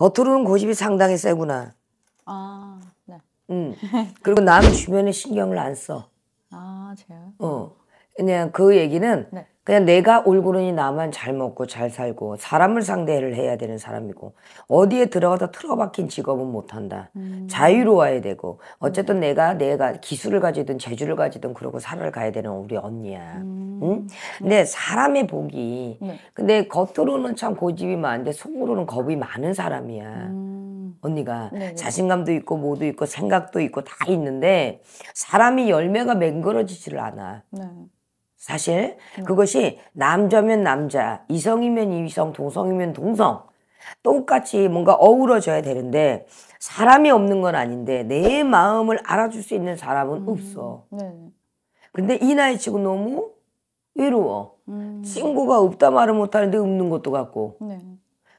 겉으로는 고집이 상당히 세구나. 아, 네. 음. 그리고 남 주변에 신경을 안 써. 아, 제가? 어. 그냥 그 얘기는 네. 그냥 내가 올고르니 나만 잘 먹고 잘 살고 사람을 상대를 해야 되는 사람이고 어디에 들어가서 틀어박힌 직업은 못한다. 음. 자유로워야 되고 어쨌든 음. 내가 내가 기술을 가지든 재주를 가지든 그러고 살을 가야 되는 우리 언니야. 음. 응? 네. 근데 사람의 복이 네. 근데 겉으로는 참 고집이 많은데 속으로는 겁이 많은 사람이야. 음. 언니가 네네. 네. 자신감도 있고 뭐도 있고 생각도 있고 다 있는데 사람이 열매가 맹그러지지를 않아. 네. 사실 음. 그것이 남자면 남자, 이성이면 이성, 동성이면 동성 똑같이 뭔가 어우러져야 되는데 사람이 없는 건 아닌데 내 마음을 알아줄 수 있는 사람은 음. 없어. 네. 근데 이 나이 치고 너무 외로워. 음. 친구가 없다 말을 못하는데 없는 것도 같고. 네.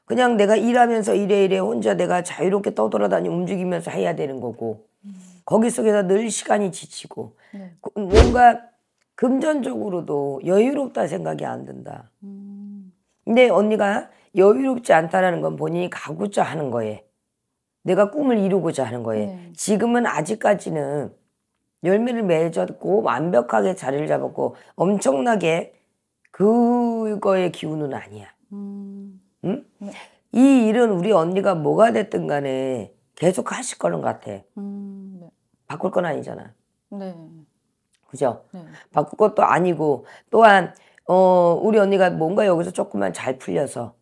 그냥 내가 일하면서 이래 이래 혼자 내가 자유롭게 떠돌아다니 움직이면서 해야 되는 거고. 음. 거기 속에서 늘 시간이 지치고. 네. 그 뭔가 금전적으로도 여유롭다 생각이 안 든다. 음. 근데 언니가 여유롭지 않다라는 건 본인이 가고자 하는 거에 내가 꿈을 이루고자 하는 거에 네. 지금은 아직까지는 열매를 맺었고 완벽하게 자리를 잡았고 엄청나게 그거의 기운은 아니야. 음. 응? 네. 이 일은 우리 언니가 뭐가 됐든 간에 계속 하실 거는 같아. 음, 네. 바꿀 건 아니잖아. 네. 그죠? 네. 바꿀 것도 아니고 또한 어 우리 언니가 뭔가 여기서 조금만 잘 풀려서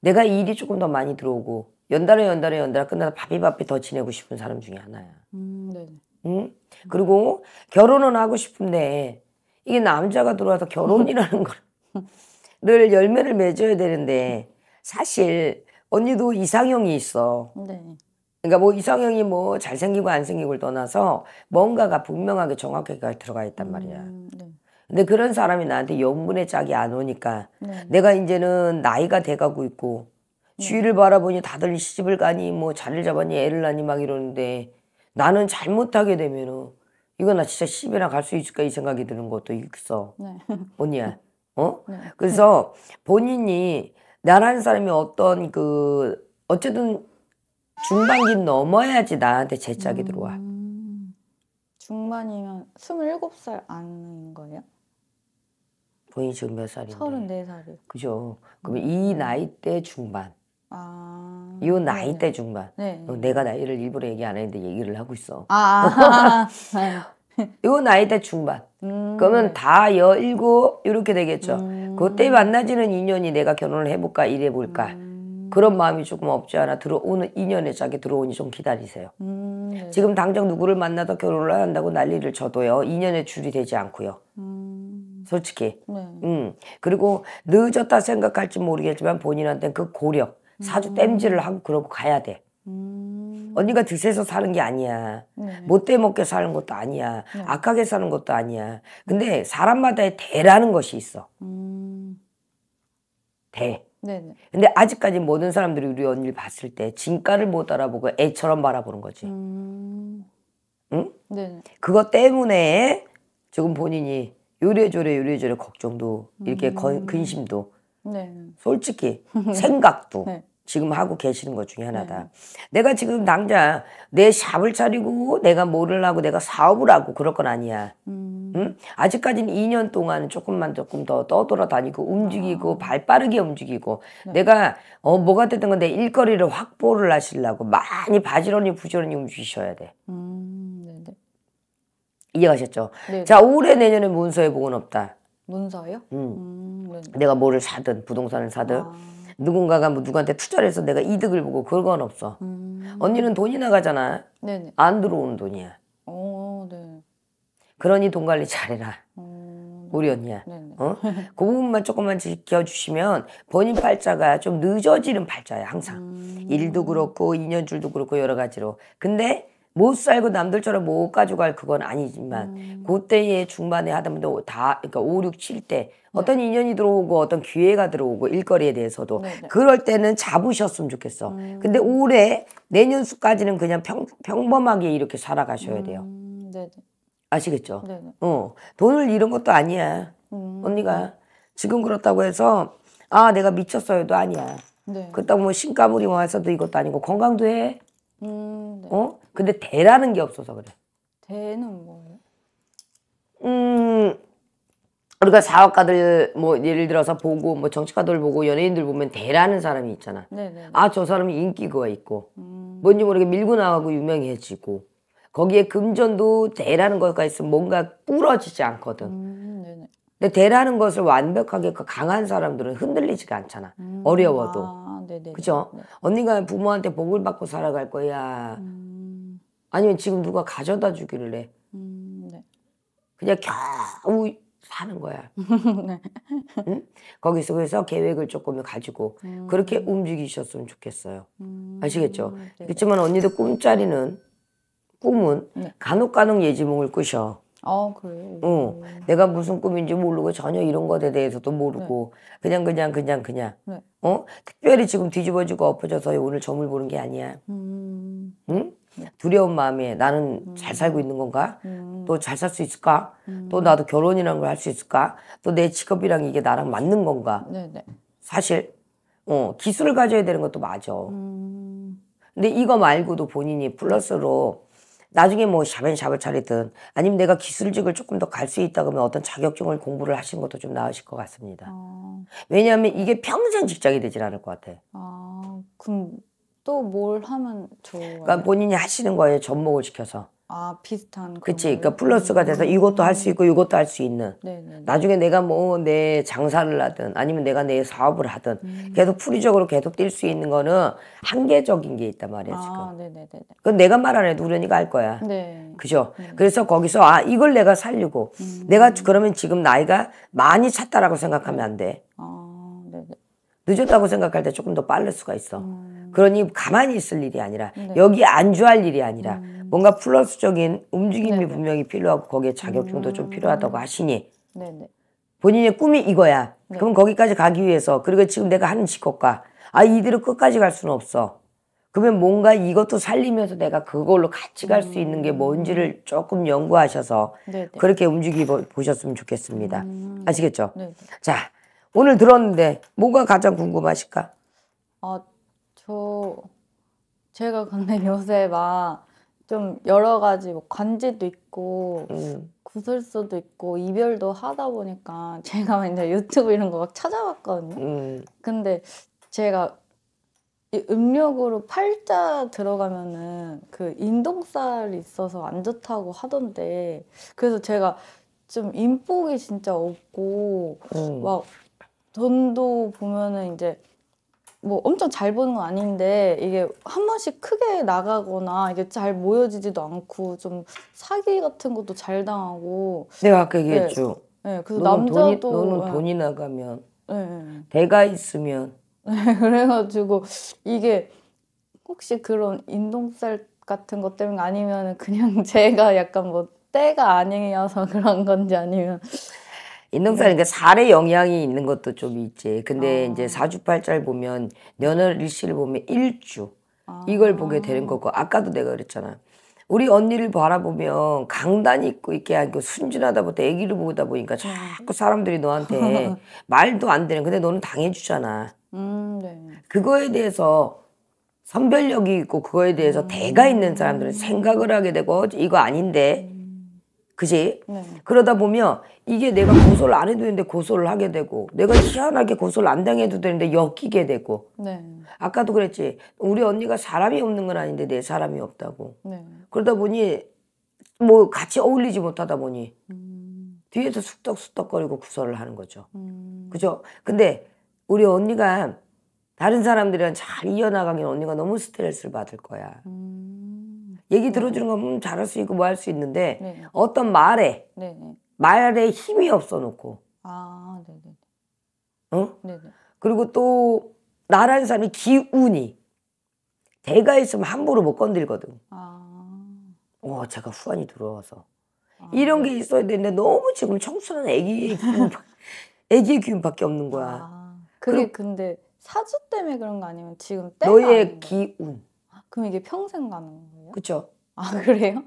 내가 일이 조금 더 많이 들어오고 연달아 연달아 연달아 끝나서 바삐바삐 더 지내고 싶은 사람 중에 하나야. 음, 네. 네. 응? 그리고 결혼은 하고 싶은데 이게 남자가 들어와서 결혼이라는 걸 늘 열매를 맺어야 되는데 사실 언니도 이상형이 있어. 네. 그러니까 뭐이성형이뭐 잘생기고 안생기고를 떠나서 뭔가가 분명하게 정확하게 들어가 있단 말이야. 음, 네. 근데 그런 사람이 나한테 영분의 짝이 안 오니까 네. 내가 이제는 나이가 돼가고 있고 네. 주위를 바라보니 다들 시집을 가니 뭐 자리를 잡았니 애를 낳니 막 이러는데 나는 잘못하게 되면은 이거 나 진짜 시비이나갈 수 있을까 이 생각이 드는 것도 있어. 네. 언니야. 어? 네. 그래서 본인이 나라는 사람이 어떤 그 어쨌든 중반기 넘어야지 나한테 제짝이 들어와. 음, 중반이면 27살 안인 거예요? 본인이 지금 몇 살인데? 34살이요. 그죠. 그럼 음. 이 나이대 중반. 아. 이 네, 나이대 네. 중반. 네. 어, 내가 나이를 일부러 얘기 안 했는데 얘기를 하고 있어. 아. 아. 요 나이대 중반. 음. 그러면 네. 다 열일곱 이렇게 되겠죠. 음. 그때 만나지는 인연이 내가 결혼을 해볼까 이래볼까. 음. 그런 마음이 조금 없지 않아 들어오는 인연의 짝이 들어오니 좀 기다리세요. 음, 네. 지금 당장 누구를 만나서 결혼을 한다고 난리를 쳐도요. 인연의 줄이 되지 않고요. 음. 솔직히. 네. 음. 그리고 늦었다 생각할지 모르겠지만 본인한테그 고력, 사주 음. 땜질을 하고 그러고 가야 돼. 음. 언니가 드세서 사는 게 아니야. 네. 못돼 먹게 사는 것도 아니야. 네. 악하게 사는 것도 아니야. 네. 근데 사람마다의 대라는 것이 있어. 음. 대. 네네. 근데 아직까지 모든 사람들이 우리 언니를 봤을 때 진가를 못 알아보고 애처럼 바라보는 거지. 음... 응? 네. 그것 때문에 지금 본인이 요래조래 요래조래 걱정도 이렇게 음... 거, 근심도 네. 솔직히 생각도 네. 지금 하고 계시는 것 중에 하나다. 네. 내가 지금 당장 내 샵을 차리고 내가 뭐를 하고 내가 사업을 하고 그럴 건 아니야. 음. 응? 아직까지는 2년 동안 조금만 조금 더 떠돌아다니고 움직이고 아. 발 빠르게 움직이고 네. 내가 어 뭐가 됐든 건 내 일거리를 확보를 하시려고 많이 바지런히 부지런히 움직이셔야 돼. 음. 네, 네. 이해가셨죠? 네. 자 올해 내년에 문서에 복은 없다. 문서요? 음. 음 내가 뭐를 사든 부동산을 사든. 아. 누군가가 뭐 누구한테 투자를 해서 내가 이득을 보고 그건 없어. 음. 언니는 돈이 나가잖아. 네네. 안들어오 돈이야. 오, 어, 네. 그러니 돈 관리 잘해라. 음. 우리 언니야. 네네. 어? 그 부분만 조금만 지켜주시면 본인 팔자가 좀 늦어지는 팔자야 항상. 음. 일도 그렇고 인연줄도 그렇고 여러 가지로. 근데 못 살고 남들처럼 못 가져갈 그건 아니지만 음. 그때의 중반에 하다보면다 그러니까 5, 6, 7대 어떤 인연이 들어오고 어떤 기회가 들어오고 일거리에 대해서도 네네. 네. 그럴 때는 잡으셨으면 좋겠어. 음. 근데 올해 내년 수까지는 그냥 평, 평범하게 이렇게 살아가셔야 돼요. 음. 네, 네. 아시겠죠? 네네. 어 돈을 잃은 것도 아니야. 음. 언니가 지금 그렇다고 해서 아 내가 미쳤어요도 아니야. 네. 그렇다고 뭐 신가물이 와서도 이것도 아니고 건강도 해. 음, 네. 어 근데 대라는 게 없어서 그래. 대는 뭐예요? 음, 우리가 사업가들 뭐 예를 들어서 보고 뭐 정치가들 보고 연예인들 보면 대라는 사람이 있잖아. 네네. 아저 사람이 인기가 있고 음. 뭔지 모르게 밀고 나가고 유명해지고 거기에 금전도 대라는 것과 있으면 뭔가 부러지지 않거든. 음, 근데 대라는 것을 완벽하게 강한 사람들은 흔들리지가 않잖아. 음. 어려워도. 아, 그죠? 네. 언니가 부모한테 복을 받고 살아갈 거야. 음. 아니면 지금 누가 가져다 주기를래 음, 네. 그냥 겨우 사는 거야. 네. 응? 거기서 그래서 계획을 조금 가지고 음, 그렇게 움직이셨으면 좋겠어요. 음, 아시겠죠? 네. 그렇지만 언니도 꿈자리는 꿈은 네. 간혹가혹 예지몽을 꾸셔. 아 그래요? 응. 어. 내가 무슨 꿈인지 모르고 전혀 이런 것에 대해서도 모르고 네. 그냥 그냥 그냥 그냥 네. 어 특별히 지금 뒤집어지고 엎어져서 오늘 점을 보는 게 아니야. 음. 응? 두려운 마음이 나는 음. 잘 살고 있는 건가? 음. 또잘 살 수 있을까? 음. 또 나도 결혼이란 걸 할 수 있을까? 또 내 직업이랑 이게 나랑 맞는 건가? 네네. 네. 사실 어, 기술을 가져야 되는 것도 맞아. 음. 근데 이거 말고도 본인이 플러스로 나중에 뭐 샤벤샵을 차리든 아니면 내가 기술직을 조금 더 갈 수 있다 그러면 어떤 자격증을 공부를 하시는 것도 좀 나으실 것 같습니다. 아... 왜냐하면 이게 평생 직장이 되질 않을 것 같아. 아, 그럼 또뭘 하면 좋아요? 그러니까 본인이 하시는 거예요. 접목을 시켜서. 아 비슷한. 그치. 그러니까 플러스가 돼서 음. 이것도 할 수 있고 이것도 할 수 있는. 네네. 나중에 내가 뭐 내 장사를 하든 아니면 내가 내 사업을 하든 음. 계속 풀이적으로 계속 뛸 수 있는 거는 한계적인 게 있단 말이야 아, 지금. 아, 네네네. 그건 내가 말 안 해도 우연이가 알 거야. 네. 그죠. 음. 그래서 거기서 아 이걸 내가 살리고 음. 내가 그러면 지금 나이가 많이 찼다라고 생각하면 안 돼. 아 네네. 늦었다고 생각할 때 조금 더 빠를 수가 있어. 음. 음. 그러니 가만히 있을 일이 아니라 네. 여기 안주할 일이 아니라 음. 뭔가 플러스적인 움직임이 네네. 네. 분명히 필요하고 거기에 자격증도 음. 좀 필요하다고 하시니 네네. 네. 본인의 꿈이 이거야. 네. 그럼 거기까지 가기 위해서 그리고 지금 내가 하는 직업과 아 이대로 끝까지 갈 수는 없어. 그러면 뭔가 이것도 살리면서 내가 그걸로 같이 갈수 음. 있는 게 뭔지를 음. 조금 연구하셔서 네네. 네. 그렇게 움직이고 보셨으면 좋겠습니다. 음. 아시겠죠? 네네. 자 오늘 들었는데 뭐가 가장 궁금하실까? 아. 저 제가 근데 요새 막 좀 여러 가지 뭐 관제도 있고 음. 구설수도 있고 이별도 하다 보니까 제가 맨제 유튜브 이런 거 막 찾아봤거든요. 음. 근데 제가 음력으로 팔자 들어가면은 그 인동살이 있어서 안 좋다고 하던데 그래서 제가 좀 인복이 진짜 없고 음. 막 돈도 보면은 이제 뭐 엄청 잘 보는 건 아닌데 이게 한 번씩 크게 나가거나 이게 잘 모여지지도 않고 좀 사기 같은 것도 잘 당하고 내가 아까 얘기했죠. 네, 네 그래서 너는 남자도 돈이, 너는 예. 돈이 나가면 네. 대가 있으면 네, 그래가지고 이게 혹시 그런 인동살 같은 것 때문에 아니면 그냥 제가 약간 뭐 때가 아니어서 그런 건지 아니면 인동살이 네. 그러니까 살에 영향이 있는 것도 좀 있지. 근데 아. 이제 사주팔자를 보면 년월 일시를 보면 일주 아. 이걸 보게 되는 거고 아까도 내가 그랬잖아. 우리 언니를 바라보면 강단 이 있고 이렇게 하고 순진하다 보다 애기를 보다 보니까 자꾸 사람들이 너한테 말도 안 되는 근데 너는 당해주잖아. 음, 네. 그거에 대해서 선별력이 있고 그거에 대해서 음. 대가 있는 사람들은 생각을 하게 되고 이거 아닌데 음. 그지? 네. 그러다 보면 이게 내가 고소를 안 해도 되는데 고소를 하게 되고 내가 희한하게 고소를 안 당해도 되는데 엮이게 되고 네. 아까도 그랬지 우리 언니가 사람이 없는 건 아닌데 내 사람이 없다고 네. 그러다 보니 뭐 같이 어울리지 못하다 보니 음. 뒤에서 쑥덕쑥덕거리고 구설을 하는 거죠 음. 그죠? 근데 우리 언니가 다른 사람들이랑 잘 이어나가기는 언니가 너무 스트레스를 받을 거야 음. 얘기 들어주는 거면 음, 잘할 수 있고 뭐 할 수 있는데 네. 어떤 말에 네, 네. 말에 힘이 없어 놓고 아 네네 네, 네. 어 네네. 그리고 또 나라는 사람이 기운이 대가 있으면 함부로 못 건들거든 아 어, 제가 후안이 들어와서 아, 이런 게 있어야 되는데 너무 지금 청순한 애기애기 기운밖에 없는 거야 아, 그게 근데 사주 때문에 그런 거 아니면 지금 너의 기운 그럼 이게 평생 가는 거예요? 그렇죠. 아 그래요?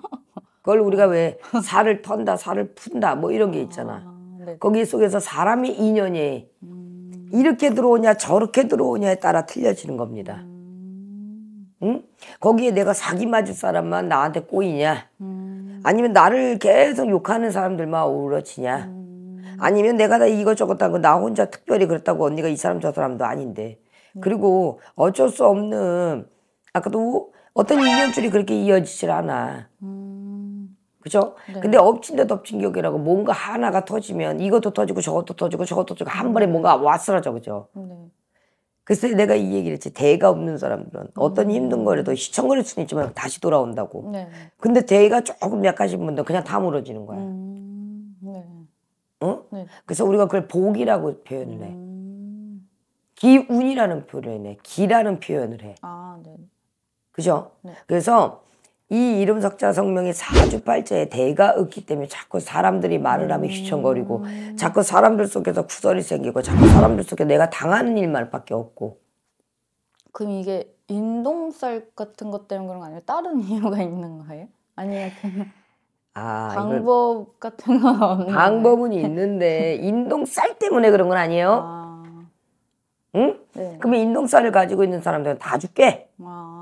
그걸 우리가 왜 살을 턴다, 살을 푼다 뭐 이런 게 아, 있잖아. 아, 거기 속에서 사람의 인연이 음... 이렇게 들어오냐 저렇게 들어오냐에 따라 틀려지는 겁니다. 음... 응? 거기에 내가 사기 맞을 사람만 나한테 꼬이냐? 음... 아니면 나를 계속 욕하는 사람들만 오그러치냐? 음. 아니면 내가 다 이것저것 하나 혼자 특별히 그랬다고 언니가 이 사람 저 사람도 아닌데. 네. 그리고 어쩔 수 없는 아까도 어떤 인연줄이 그렇게 이어지질 않아. 음. 그죠? 네. 근데 엎친 데 덮친 격이라고 뭔가 하나가 터지면 이것도 터지고 저것도 터지고 저것도 터지고 한 번에 뭔가 왔스라져 그죠? 네. 그래서 내가 이 얘기를 했지 대가 없는 사람들은 어떤 음. 힘든 거라도 시청거릴 수는 있지만 다시 돌아온다고. 네. 근데 대가 조금 약하신 분들 그냥 다 무너지는 거야. 음. 네. 어? 네. 그래서 우리가 그걸 복이라고 표현을 해. 음. 기운이라는 표현을 해. 기라는 표현을 해. 아, 네. 그죠? 네. 그래서 이 이름 석자 성명이 사주팔자에 대가 없기 때문에 자꾸 사람들이 말을 하면 음. 휘청거리고 자꾸 사람들 속에서 구설이 생기고 자꾸 사람들 속에 내가 당하는 일만밖에 없고 그럼 이게 인동살 같은 것 때문에 그런 거 아니에요? 다른 이유가 있는 거예요? 아니면 그냥 아, 방법 같은 건 없는 방법은 있는데 인동살 때문에 그런 건 아니에요? 아... 응? 네. 그러 인동살을 가지고 있는 사람들은 다 죽게. 아...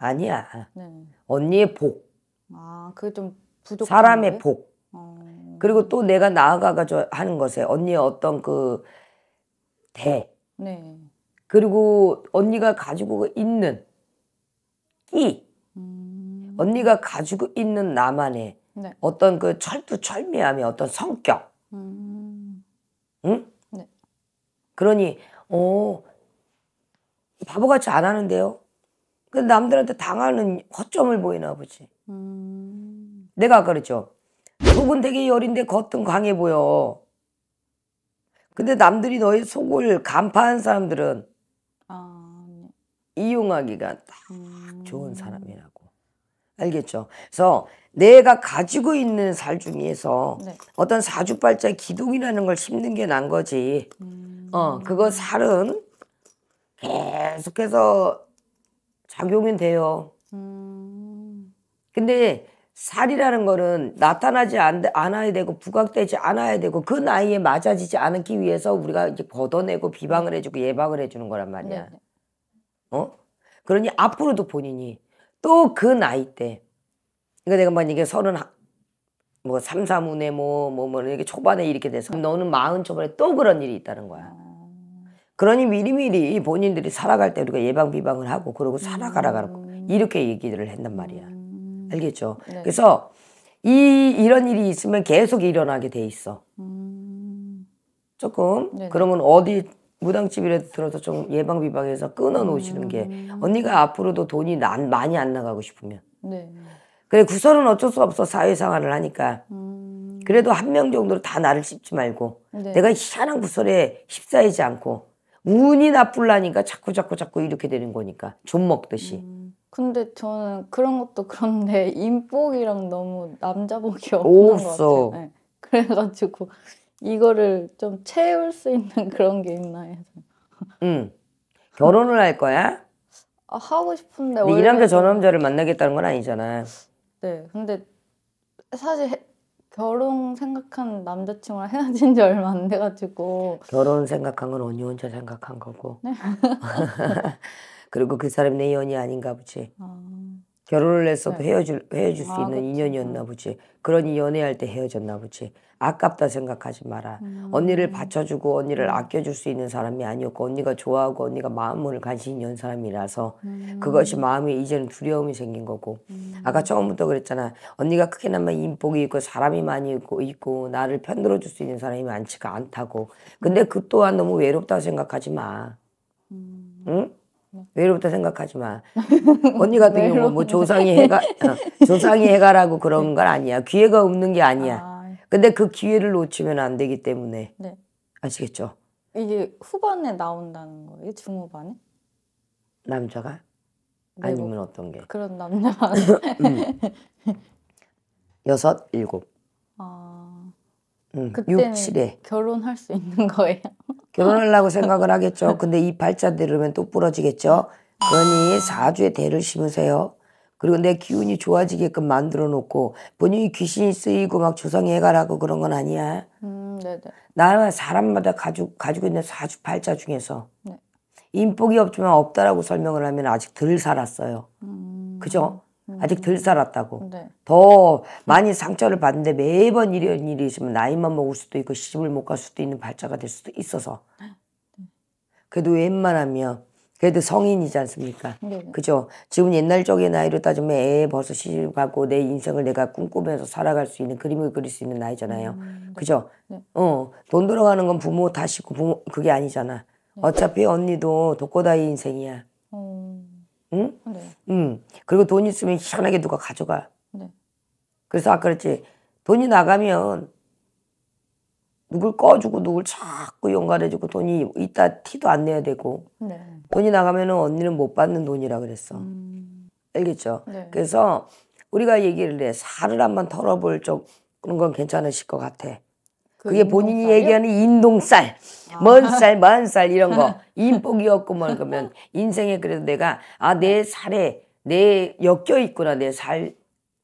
아니야. 네. 언니의 복. 아, 그게 좀 부족. 사람의 복. 어... 그리고 또 내가 나아가가지고 하는 것에 언니의 어떤 그 대. 네. 그리고 언니가 가지고 있는 끼. 음... 언니가 가지고 있는 나만의 네. 어떤 그 철두철미함의 어떤 성격. 음... 응? 네. 그러니, 어, 바보같이 안 하는데요. 그 남들한테 당하는 허점을 보이나 보지. 음... 내가 아까 그랬죠. 속은 되게 여린데 겉은 강해 보여. 근데 남들이 너의 속을 간파한 사람들은 아... 이용하기가 딱 음... 좋은 사람이라고. 알겠죠? 그래서 내가 가지고 있는 살 중에서 네. 어떤 사주팔자 기둥이라는 걸 심는 게 난 거지. 음... 어, 그거 살은 계속해서 작용이 돼요. 음. 근데 살이라는 거는 나타나지 않아야 되고 부각되지 않아야 되고 그 나이에 맞아지지 않기 위해서 우리가 이제 걷어내고 비방을 해주고 예방을 해주는 거란 말이야. 네. 네. 어? 그러니 앞으로도 본인이 또 그 나이 때그러 그러니까 내가 만약에 서른 뭐 삼사문에 뭐뭐 뭐, 이렇게 초반에 이렇게 돼서 너는 마흔 초반에 또 그런 일이 있다는 거야. 아. 그러니 미리미리 본인들이 살아갈 때 우리가 예방 비방을 하고 그러고 음. 살아가라고 음. 이렇게 얘기를 했단 말이야. 음. 알겠죠? 네. 그래서 이 이런 일이 있으면 계속 일어나게 돼 있어. 음. 조금 네네. 그러면 어디 무당집이라도 들어서 좀 예방 비방해서 끊어 놓으시는 음. 게 언니가 앞으로도 돈이 난, 많이 안 나가고 싶으면. 네. 그래 구설은 어쩔 수 없어 사회생활을 하니까. 음. 그래도 한 명 정도로 다 나를 씹지 말고 네. 내가 희한한 구설에 휩싸이지 않고 운이 나쁠라니까 자꾸 자꾸 자꾸 이렇게 되는 거니까 좀 먹듯이. 음, 근데 저는 그런 것도 그런데 인복이랑 너무 남자복이 없는 없어. 것 같아요. 네. 그래가지고 이거를 좀 채울 수 있는 그런 게 있나 해서. 응. 결혼을 할 거야? 아, 하고 싶은데이 남자 저 남자를 만나겠다는 건 아니잖아. 네. 근데 사실 결혼 생각한 남자친구랑 헤어진 지 얼마 안 돼가지고 결혼 생각한 건 언니 혼자 생각한 거고 네? 그리고 그사람내 연이 아닌가 보지 아... 결혼을 했어도 네. 헤어질 헤어질 수 아, 있는 그치. 인연이었나 보지. 그러니 연애할 때 헤어졌나 보지. 아깝다 생각하지 마라. 음. 언니를 받쳐주고 언니를 아껴줄 수 있는 사람이 아니었고 언니가 좋아하고 언니가 마음을 간신히 연 사람이라서 음. 그것이 마음에 이제는 두려움이 생긴 거고 음. 아까 처음부터 그랬잖아. 언니가 크게나면 인복이 있고 사람이 많이 있고, 있고 나를 편들어줄 수 있는 사람이 많지가 않다고. 근데 그 또한 너무 외롭다고 생각하지 마. 음. 응? 외롭다 생각하지 마. 언니 같은 경우 뭐 조상이 해가 어, 조상이 해가라고 그런 건 아니야. 기회가 없는 게 아니야. 아... 근데 그 기회를 놓치면 안 되기 때문에 네. 아시겠죠? 이게 후반에 나온다는 거예요? 중후반에? 남자가 네, 아니면 뭐 어떤 게? 그런 남자 음. 여섯 일곱 응, 그 6, 7에. 결혼할 수 있는 거예요? 결혼하려고 생각을 하겠죠. 근데 이 발자 대로면 또 부러지겠죠. 그러니 사주에 대를 심으세요. 그리고 내 기운이 좋아지게끔 만들어 놓고 본인이 귀신이 쓰이고 막 조상에 가라고 그런 건 아니야. 음, 나는 사람마다 가지고, 가지고 있는 사주 팔자 중에서 네. 인복이 없지만 없다라고 설명을 하면 아직 덜 살았어요. 음. 그죠? 음. 아직 덜 살았다고. 네. 더 많이 상처를 받는데 매번 이런 일이 있으면 나이만 먹을 수도 있고 시집을 못 갈 수도 있는 발자가 될 수도 있어서. 그래도 웬만하면 그래도 성인이지 않습니까? 네. 그죠? 지금 옛날 쪽의 나이로 따지면 애 벌써 시집 가고 내 인생을 내가 꿈꾸면서 살아갈 수 있는 그림을 그릴 수 있는 나이잖아요. 음, 네. 그죠? 네. 어, 돈 들어가는 건 부모 다시고 부모 그게 아니잖아. 네. 어차피 언니도 독고다이 인생이야. 응? 네. 음. 그리고 돈 있으면 희한하게 누가 가져가. 네. 그래서 아까 그랬지. 돈이 나가면 누굴 꺼주고 누굴 자꾸 용가해주고 돈이 있다 티도 안 내야 되고 네. 돈이 나가면 언니는 못 받는 돈이라 그랬어. 음. 알겠죠? 네. 그래서 우리가 얘기를 해. 살을 한번 털어볼 적 그런 건 괜찮으실 것 같아. 그 그게 본인이 쌀이요 얘기하는 인동쌀, 먼쌀, 먼쌀 이런 거. 인복이었고 뭐 그러면 인생에 그래도 내가 아내 네. 살에 내 엮여 있구나 내살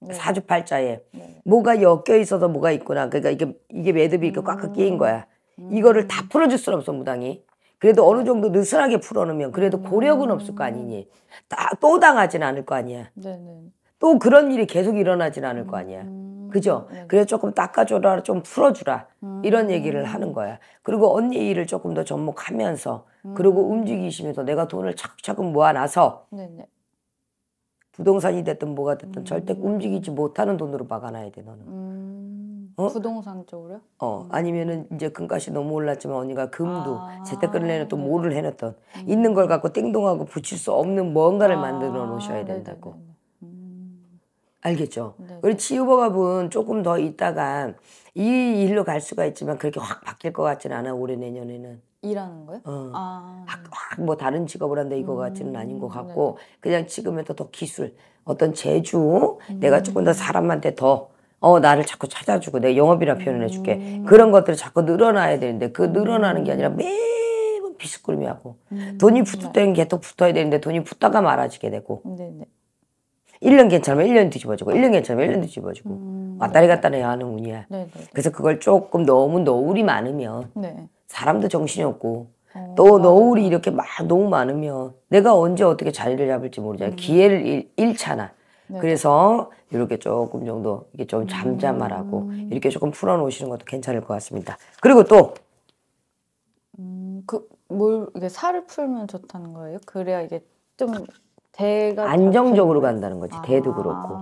네. 사주팔자에 네. 뭐가 엮여 있어서 뭐가 있구나. 그러니까 이게 이게 매듭이 이렇게 꽉꽉 음. 끼인 거야. 음. 이거를 다 풀어줄 수는 없어 무당이. 그래도 어느 정도 느슨하게 풀어놓으면 그래도 음. 고력은 없을 거 아니니. 다, 또 당하진 않을 거 아니야. 네네. 네. 또 그런 일이 계속 일어나진 않을 거 아니야. 그죠? 네. 그래 조금 닦아줘라, 좀 풀어주라 음. 이런 얘기를 하는 거야. 그리고 언니 일을 조금 더 접목하면서 음. 그리고 움직이시면서 내가 돈을 차근차근 모아놔서 네네. 네. 부동산이 됐든 뭐가 됐든 음. 절대 움직이지 못하는 돈으로 막아놔야 돼 너는. 음. 어? 부동산 쪽으로요? 어 음. 아니면은 이제 금값이 너무 올랐지만 언니가 금도 아. 재테크를 해놨던 뭐를 해놨던 음. 있는 걸 갖고 띵동하고 붙일 수 없는 뭔가를 아. 만들어 놓으셔야 네, 네, 된다고. 네네네 알겠죠. 네네. 우리 치유보갑은 조금 더 있다가 이 일로 갈 수가 있지만 그렇게 확 바뀔 것 같지는 않아 올해 내년에는. 일하는 거요? 어. 아. 확뭐 다른 직업을 한다 이거 같지는 음, 아닌 것 같고 네네. 그냥 지금은 더, 더 기술 어떤 재주 음. 내가 조금 더 음. 사람한테 더 어, 나를 자꾸 찾아주고 내 영업이라 표현해 줄게. 음. 그런 것들이 자꾸 늘어나야 되는데 그 늘어나는 게 아니라 음. 매번 비스꾸름이 하고 돈이 붙을 때는 계속 붙어야 되는데 돈이 붙다가 말아지게 되고. 네네. 1년 괜찮으면 1년 뒤집어지고 1년 괜찮으면 1년 뒤집어지고 음. 왔다리 갔다리 하는 운이야. 네네. 네. 그래서 그걸 조금 너무 노을이 많으면 네. 사람도 정신이 없고 어, 또 너울이 맞아. 이렇게 막 너무 많으면 내가 언제 어떻게 자리를 잡을지 모르잖아. 음. 기회를 잃, 잖아 네. 그래서 이렇게 조금 정도 이게 좀 잠잠하라고 음. 이렇게 조금 풀어놓으시는 것도 괜찮을 것 같습니다. 그리고 또 음, 그뭘 이게 살을 풀면 좋다는 거예요? 그래야 이게 좀 대가 안정적으로 간다는 거지. 아. 대도 그렇고.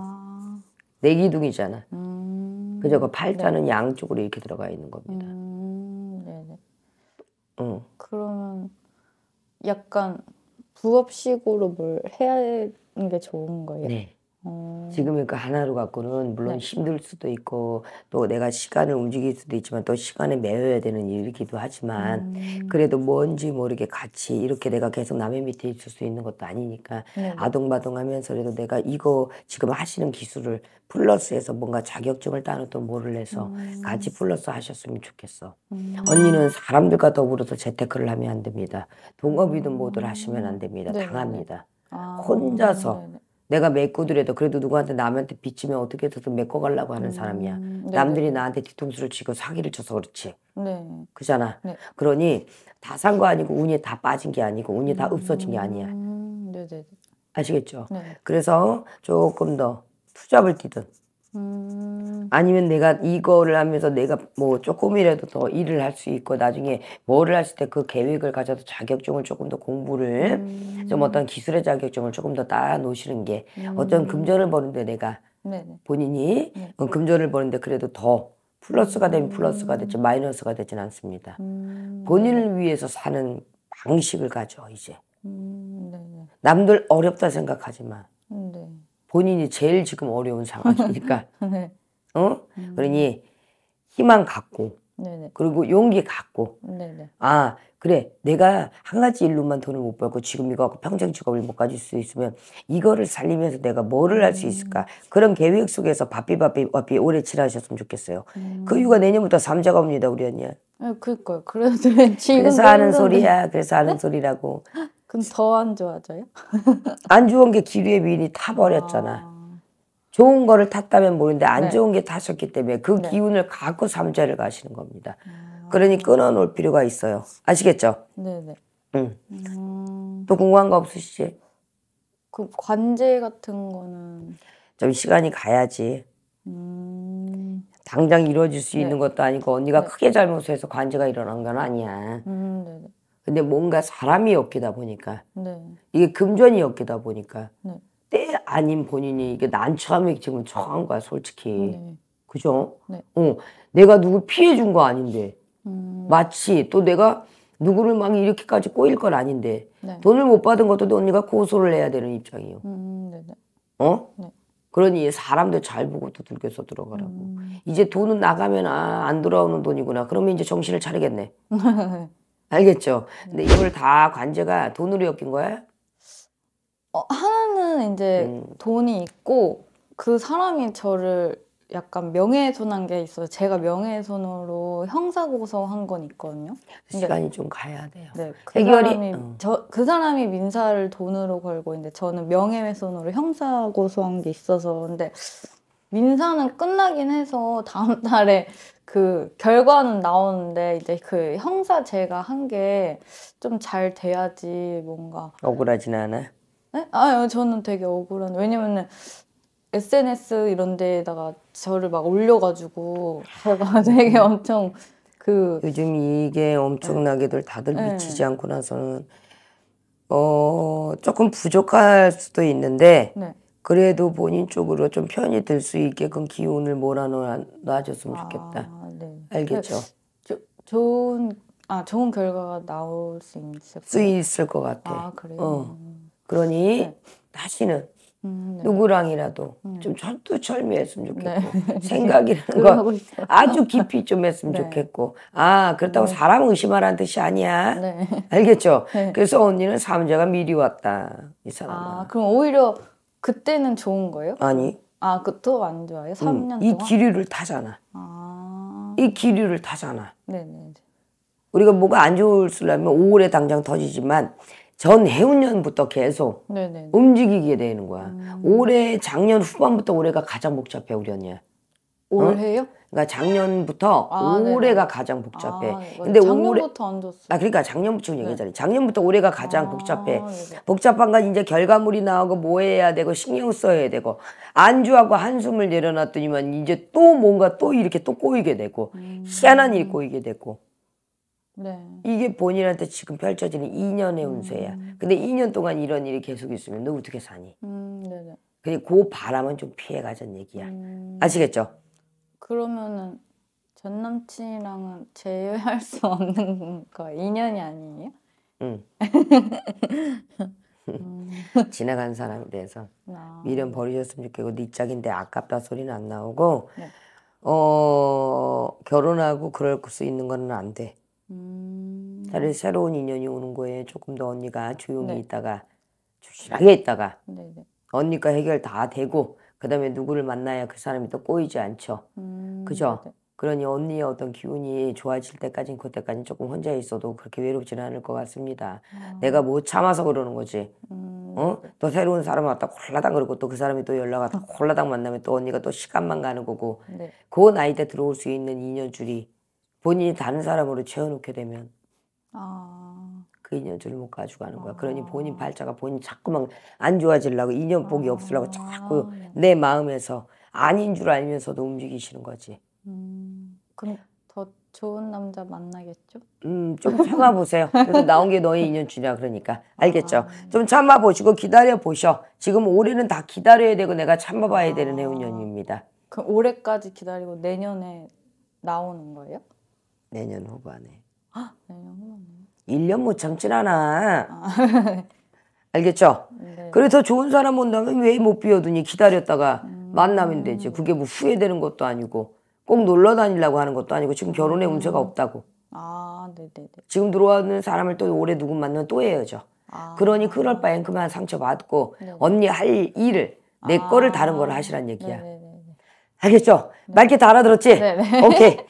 네 아. 기둥이잖아. 음. 그죠? 그 팔자는 네. 양쪽으로 이렇게 들어가 있는 겁니다. 음. 네네. 응. 그러면 약간 부업식으로 뭘 해야 하는 게 좋은 거예요? 네. 어. 지금의 그 하나로 갖고는 물론 네. 힘들 수도 있고 또 내가 시간을 움직일 수도 있지만 또 시간에 매여야 되는 일이기도 하지만 음. 그래도 뭔지 모르게 같이 이렇게 내가 계속 남의 밑에 있을 수 있는 것도 아니니까 네. 아동바동하면서라도 내가 이거 지금 하시는 기술을 플러스해서 뭔가 자격증을 따는 또 뭐를 해서 음. 같이 플러스 하셨으면 좋겠어. 음. 언니는 사람들과 더불어서 재테크를 하면 안 됩니다. 동업이든 뭐든 하시면 안 음. 됩니다. 네. 당합니다. 아. 혼자서. 내가 메꿔더라도 그래도 누구한테 남한테 빚지면 어떻게 해서든 메꿔가려고 하는 음, 사람이야. 네네. 남들이 네. 나한테 뒤통수를 치고 사기를 쳐서 그렇지. 네. 그잖아. 네. 그러니 다 산 거 아니고 운이 다 빠진 게 아니고 운이 다 없어진 게 아니야. 음, 네, 네, 아시겠죠? 네. 그래서 조금 더 투잡을 뛰든 음. 아니면 내가 이거를 하면서 내가 뭐 조금이라도 더 일을 할 수 있고 나중에 뭐를 했을 때그 계획을 가져도 자격증을 조금 더 공부를 음. 좀 어떤 기술의 자격증을 조금 더 따 놓으시는 게 음. 어떤 금전을 버는데 내가 네네. 본인이 네. 어, 금전을 버는데 그래도 더 플러스가 되면 플러스가 됐지 음. 마이너스가 되진 않습니다. 음. 본인을 위해서 사는 방식을 가져 이제. 음. 남들 어렵다 생각하지만. 네. 본인이 제일 지금 어려운 상황이니까. 네. 어? 음. 그러니 희망 갖고 네네. 그리고 용기 갖고 네네. 아 그래 내가 한 가지 일로만 돈을 못 벌고 지금 이거 갖고 평생 직업을 못 가질 수 있으면 이거를 살리면서 내가 뭐를 할수 음. 있을까 그런 계획 속에서 바삐바삐 바삐 오래 지나셨으면 좋겠어요 음. 그 이유가 내년부터 삼자가 옵니다 우리 언니 아, 그니까요 그래서 지금 그래서 하는 소리야 그래서 하는 네? 소리라고 그럼 더 안 좋아져요? 안 좋은 게 기류의 미인이 타 버렸잖아. 아. 좋은 거를 탔다면 모르는데 안 네. 좋은 게 타셨기 때문에 그 네. 기운을 갖고 삼자를 가시는 겁니다. 아... 그러니 끊어놓을 필요가 있어요. 아시겠죠? 네네. 응. 음... 또 궁금한 거 없으시지? 그 관제 같은 거는 좀 시간이 가야지. 음... 당장 이루어질 수 네. 있는 것도 아니고 언니가 네. 크게 잘못해서 관제가 일어난 건 아니야. 음, 근데 뭔가 사람이 엮이다 보니까 네. 이게 금전이 엮이다 보니까 네. 때 아닌 본인이 이게 난처함에 지금 처한 거야 솔직히 네. 그죠? 네. 어 내가 누구 피해 준 거 아닌데 음. 마치 또 내가 누구를 막 이렇게까지 꼬일 건 아닌데 네. 돈을 못 받은 것도 언니가 고소를 해야 되는 입장이에요. 음, 네, 어? 그러니 사람들 잘 보고 두들겨서 들어가라고. 음. 이제 돈은 나가면 아, 안 돌아오는 돈이구나. 그러면 이제 정신을 차리겠네. 알겠죠. 네. 근데 이걸 다 관제가 돈으로 엮인 거야? 어, 하나는 이제 음. 돈이 있고 그 사람이 저를 약간 명예훼손한 게 있어요. 제가 명예훼손으로 형사 고소한 건 있거든요. 그 그러니까 시간이 좀 가야 돼요. 네, 그 해결이... 사람이 어. 저그 사람이 민사를 돈으로 걸고 있는데 저는 명예훼손으로 형사 고소한 게 있어서 근데 민사는 끝나긴 해서 다음 달에 그 결과는 나오는데 이제 그 형사 제가 한 게 좀 잘 돼야지 뭔가 억울하진 않아? 네? 아요 저는 되게 억울한 왜냐면은 SNS 이런 데다가 저를 막 올려가지고 제가 음. 되게 엄청 그 요즘 이게 엄청나게들 다들 네. 네. 미치지 않고 나서는 어 조금 부족할 수도 있는데 네. 그래도 본인 쪽으로 좀편히들수 있게끔 기운을 몰아놔줬으면 아, 좋겠다. 아, 네. 알겠죠? 저, 좋은 아 좋은 결과가 나올 수 있을 수 있을 것 같아. 아 그래요. 어. 그러니 네. 다시는 음, 네. 누구랑이라도 음. 좀 철두철미했으면 네. 좋겠고 네. 생각이라는 거 아주 깊이 좀 했으면 네. 좋겠고 아 그렇다고 네. 사람 의심하라는 뜻이 아니야 네. 알겠죠 그래서 언니는 삼자가 미리 왔다 이 사람아 아, 그럼 오히려 그때는 좋은 거예요? 아니. 아, 그것도 안 좋아요? 3년 응. 동안? 기류를 타잖아. 아... 이 기류를 타잖아. 네네. 우리가 뭐가 안 좋으려면 5월에 당장 터지지만 전 해운년부터 계속 네네. 움직이게 되는 거야. 음... 올해 작년 후반부터 올해가 가장 복잡해 우리 언니 어? 올해요? 어? 그러니까 작년부터 아, 올해가 네네. 가장 복잡해. 아, 근데 작년부터 올해... 안 줬어. 아 그러니까 작년부터 네. 얘기잖아요. 작년부터 올해가 가장 아, 복잡해. 네네. 복잡한 건 이제 결과물이 나오고 뭐 해야 되고 신경 써야 되고 안주하고 한숨을 내려놨더니만 이제 또 뭔가 또 이렇게 또 꼬이게 되고 음. 희한한 일 꼬이게 되고. 네. 이게 본인한테 지금 펼쳐지는 2년의 음. 운세야. 근데 2년 동안 이런 일이 계속 있으면 너 어떻게 사니? 음, 네네. 그리고 그 바람은 좀 피해가자는 얘기야. 음. 아시겠죠? 그러면은 전 남친이랑은 제외할 수 없는 거 인연이 아니에요? 응. 음. 지나간 사람에 대해서 아. 미련 버리셨으면 좋겠고 네 짝인데 아깝다 소리는 안 나오고 네. 어 결혼하고 그럴 수 있는 거는 안 돼. 음. 차 새로운 인연이 오는 거에 조금 더 언니가 조용히 네. 있다가 조심하게 있다가 네네. 언니가 해결 다 되고 그다음에 누구를 만나야 그 사람이 또 꼬이지 않죠. 음, 그죠? 네. 그러니 언니의 어떤 기운이 좋아질 때까진 그때까진 조금 혼자 있어도 그렇게 외롭지는 않을 것 같습니다. 아. 내가 못 뭐 참아서 그러는 거지. 음. 어? 또 새로운 사람 왔다 콜라당 그러고 또 그 사람이 또 연락 왔다 아. 콜라당 만나면 또 언니가 또 시간만 가는 거고 네. 그 나이 때 들어올 수 있는 인연줄이 본인이 다른 사람으로 채워놓게 되면 아. 그 인연줄을 못가지고가는 거야. 그러니 아. 본인 발자가 본인 자꾸만 안 좋아지려고 인연 복이 없으려고 자꾸 아. 내 마음에서 아닌 줄 알면서도 움직이시는 거지. 음, 그럼 더 좋은 남자 만나겠죠? 음, 좀 참아 보세요. 그래서 나온 게 너의 인연 주냐 그러니까 아. 알겠죠? 아, 좀 참아 보시고 기다려 보셔. 지금 올해는 다 기다려야 되고 내가 참아봐야 되는 해운년입니다. 그럼 올해까지 기다리고 내년에 나오는 거예요? 내년 후반에. 아, 내년 후반에. 1년 못 참지않아 알겠죠? 네. 그래 서 좋은 사람 온다면 왜 못 비워두니 기다렸다가 음. 만나면 되지. 그게 뭐 후회되는 것도 아니고 꼭 놀러 다니려고 하는 것도 아니고 지금 결혼의 운세가 음. 없다고. 아, 네네 지금 들어오는 사람을 또 오래 누군 만나면 또 헤어져. 아. 그러니 그럴 바엔 그만 상처받고 네 언니 할 일을 내 아. 거를 다른 걸 하시란 얘기야. 네네 알겠죠? 맑게 다 알아들었지? 네네. 네. 오케이.